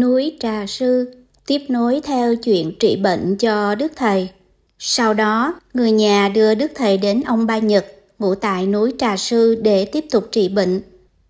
núi Trà Sư, tiếp nối theo chuyện trị bệnh cho Đức Thầy. Sau đó, người nhà đưa Đức Thầy đến ông Ba Nhật, ngụ tại núi Trà Sư để tiếp tục trị bệnh.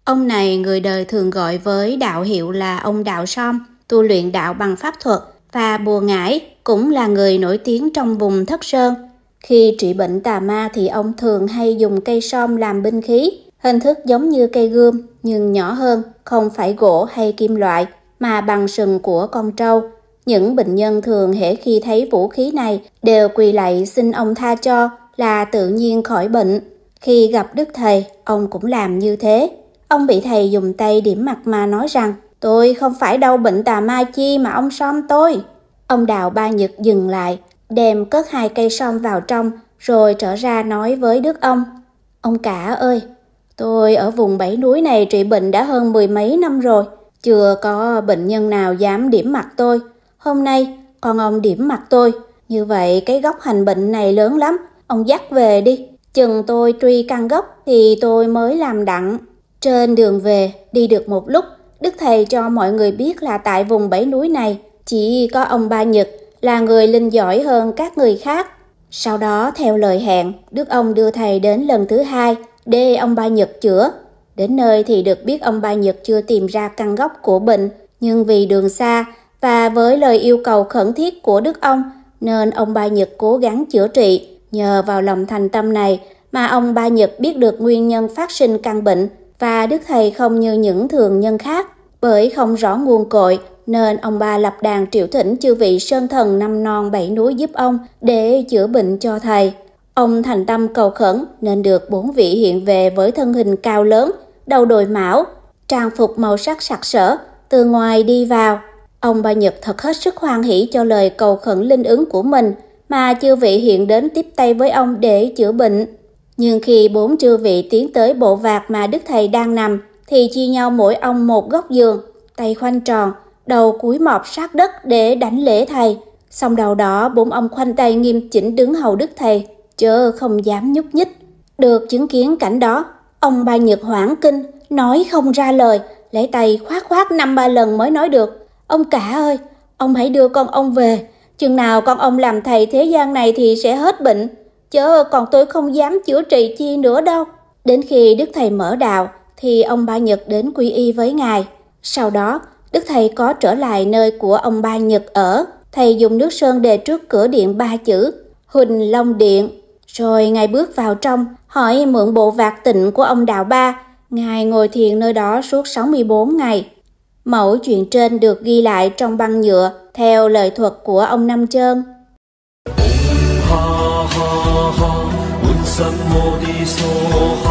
Ông này người đời thường gọi với đạo hiệu là ông Đạo Som, tu luyện đạo bằng pháp thuật và bùa ngải cũng là người nổi tiếng trong vùng Thất Sơn. Khi trị bệnh tà ma thì ông thường hay dùng cây som làm binh khí, hình thức giống như cây gươm nhưng nhỏ hơn, không phải gỗ hay kim loại mà bằng sừng của con trâu. Những bệnh nhân thường hễ khi thấy vũ khí này đều quỳ lạy xin ông tha cho là tự nhiên khỏi bệnh. Khi gặp Đức Thầy, ông cũng làm như thế. Ông bị thầy dùng tay điểm mặt mà nói rằng Tôi không phải đau bệnh tà ma chi mà ông som tôi. Ông Đào Ba Nhật dừng lại, đem cất hai cây som vào trong rồi trở ra nói với Đức ông. Ông cả ơi, tôi ở vùng bảy núi này trị bệnh đã hơn mười mấy năm rồi. Chưa có bệnh nhân nào dám điểm mặt tôi. Hôm nay, con ông điểm mặt tôi. Như vậy cái gốc hành bệnh này lớn lắm. Ông dắt về đi. Chừng tôi truy căn gốc thì tôi mới làm đặng. Trên đường về, đi được một lúc, Đức Thầy cho mọi người biết là tại vùng bảy núi này, chỉ có ông Ba Nhật là người linh giỏi hơn các người khác. Sau đó, theo lời hẹn, Đức ông đưa Thầy đến lần thứ hai để ông Ba Nhật chữa. Đến nơi thì được biết ông Ba Nhật chưa tìm ra căn gốc của bệnh, nhưng vì đường xa và với lời yêu cầu khẩn thiết của Đức ông, nên ông Ba Nhật cố gắng chữa trị. Nhờ vào lòng thành tâm này mà ông Ba Nhật biết được nguyên nhân phát sinh căn bệnh và Đức Thầy không như những thường nhân khác. Bởi không rõ nguồn cội nên ông Ba lập đàn triệu thỉnh chư vị sơn thần năm non bảy núi giúp ông để chữa bệnh cho thầy. Ông thành tâm cầu khẩn nên được bốn vị hiện về với thân hình cao lớn, đầu đội mão, trang phục màu sắc sặc sỡ, từ ngoài đi vào. Ông Ba Nhật thật hết sức hoan hỷ cho lời cầu khẩn linh ứng của mình mà chư vị hiện đến tiếp tay với ông để chữa bệnh. Nhưng khi bốn chư vị tiến tới bộ vạc mà Đức Thầy đang nằm thì chia nhau mỗi ông một góc giường, tay khoanh tròn, đầu cúi mọp sát đất để đánh lễ Thầy. Xong đầu đó bốn ông khoanh tay nghiêm chỉnh đứng hầu Đức Thầy, chớ không dám nhúc nhích. Được chứng kiến cảnh đó, Ông ba Nhật hoảng kinh, nói không ra lời, lấy tay khoát khoát năm ba lần mới nói được. Ông cả ơi, ông hãy đưa con ông về. Chừng nào con ông làm thầy thế gian này thì sẽ hết bệnh. Chớ còn tôi không dám chữa trị chi nữa đâu. Đến khi Đức Thầy mở đạo, thì ông Ba Nhật đến quy y với Ngài. Sau đó, Đức Thầy có trở lại nơi của ông Ba Nhật ở. Thầy dùng nước sơn đề trước cửa điện ba chữ Huỳnh Long Điện rồi ngài bước vào trong, hỏi mượn bộ vạc tịnh của ông Đạo Ba. Ngài ngồi thiền nơi đó suốt 64 ngày. Mẫu chuyện trên được ghi lại trong băng nhựa theo lời thuật của ông Năm Trơn. Ha ha ha,